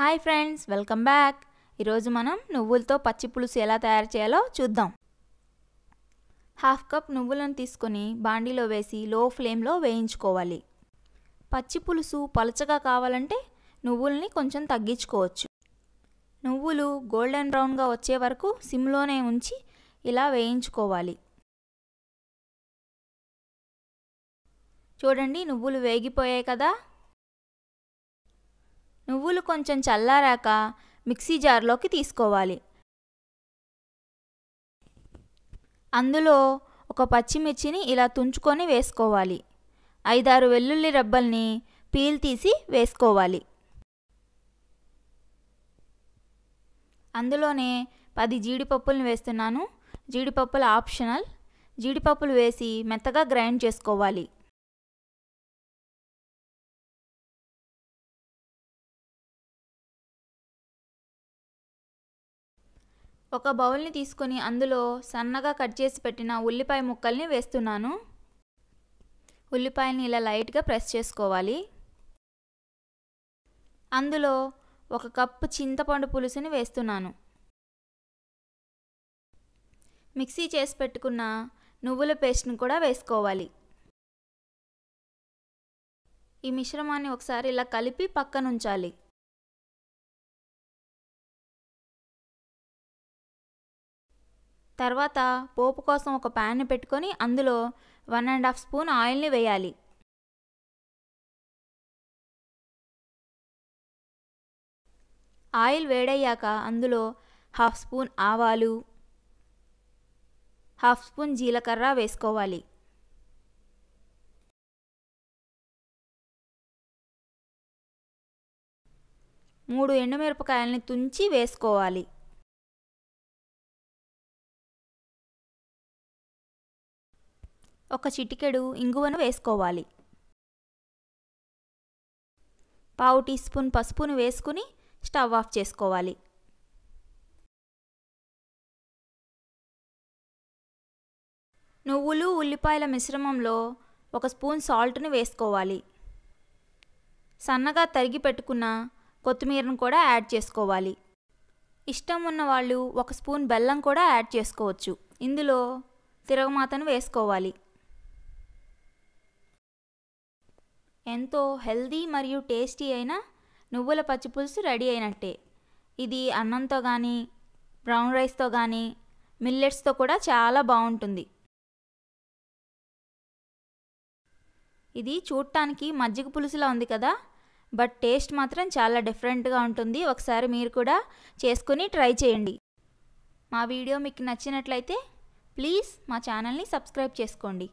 hi friends welcome back ఈరోజు మనం నువ్వులతో పచ్చి పులుసు ఎలా తయారు చేయాలో చూద్దాం హాఫ్ కప్ నువ్వులను తీసుకొని బాండీలో వేసి లో ఫ్లేమ్లో వేయించుకోవాలి పచ్చి పులుసు పలచగా కావాలంటే నువ్వుల్ని కొంచెం తగ్గించుకోవచ్చు నువ్వులు గోల్డెన్ బ్రౌన్గా వచ్చే వరకు సిమ్లోనే ఉంచి ఇలా వేయించుకోవాలి చూడండి నువ్వులు వేగిపోయాయి కదా పువ్వులు కొంచెం చల్లారాక మిక్సీ జార్లోకి తీసుకోవాలి అందులో ఒక పచ్చిమిర్చిని ఇలా తుంచుకొని వేసుకోవాలి ఐదారు వెల్లుల్లి రబ్బల్ని పీల్ తీసి వేసుకోవాలి అందులోనే పది జీడిపప్పులను వేస్తున్నాను జీడిపప్పులు ఆప్షనల్ జీడిపప్పులు వేసి మెత్తగా గ్రైండ్ చేసుకోవాలి ఒక బౌల్ని తీసుకొని అందులో సన్నగా కట్ చేసి పెట్టిన ఉల్లిపాయ ముక్కల్ని వేస్తున్నాను ఉల్లిపాయని ఇలా లైట్గా ప్రెస్ చేసుకోవాలి అందులో ఒక కప్పు చింతపండు పులుసుని వేస్తున్నాను మిక్సీ చేసి పెట్టుకున్న నువ్వుల పేస్ట్ని కూడా వేసుకోవాలి ఈ మిశ్రమాన్ని ఒకసారి ఇలా కలిపి పక్కనుంచాలి తర్వాత పోపు కోసం ఒక ప్యాన్ పెట్టుకొని అందులో వన్ అండ్ హాఫ్ స్పూన్ ఆయిల్ని వేయాలి ఆయిల్ వేడయ్యాక అందులో హాఫ్ స్పూన్ ఆవాలు హాఫ్ స్పూన్ జీలకర్ర వేసుకోవాలి మూడు ఎండుమిరపకాయలని తుంచి వేసుకోవాలి ఒక చిటికెడు ఇంగువను వేసుకోవాలి పావు టీ స్పూన్ పసుపును వేసుకుని స్టవ్ ఆఫ్ చేసుకోవాలి నువ్వులు ఉల్లిపాయల మిశ్రమంలో ఒక స్పూన్ సాల్ట్ను వేసుకోవాలి సన్నగా తరిగి పెట్టుకున్న కొత్తిమీరను కూడా యాడ్ చేసుకోవాలి ఇష్టం ఉన్న వాళ్ళు ఒక స్పూన్ బెల్లం కూడా యాడ్ చేసుకోవచ్చు ఇందులో తిరగమాతను వేసుకోవాలి ఎంతో హెల్దీ మరియు టేస్టీ అయిన నువ్వుల పచ్చిపులుసు రెడీ అయినట్టే ఇది అన్నంతో కానీ బ్రౌన్ రైస్తో కానీ మిల్లెట్స్తో కూడా చాలా బాగుంటుంది ఇది చూడటానికి మజ్జిగ పులుసులా ఉంది కదా బట్ టేస్ట్ మాత్రం చాలా డిఫరెంట్గా ఉంటుంది ఒకసారి మీరు కూడా చేసుకుని ట్రై చేయండి మా వీడియో మీకు నచ్చినట్లయితే ప్లీజ్ మా ఛానల్ని సబ్స్క్రైబ్ చేసుకోండి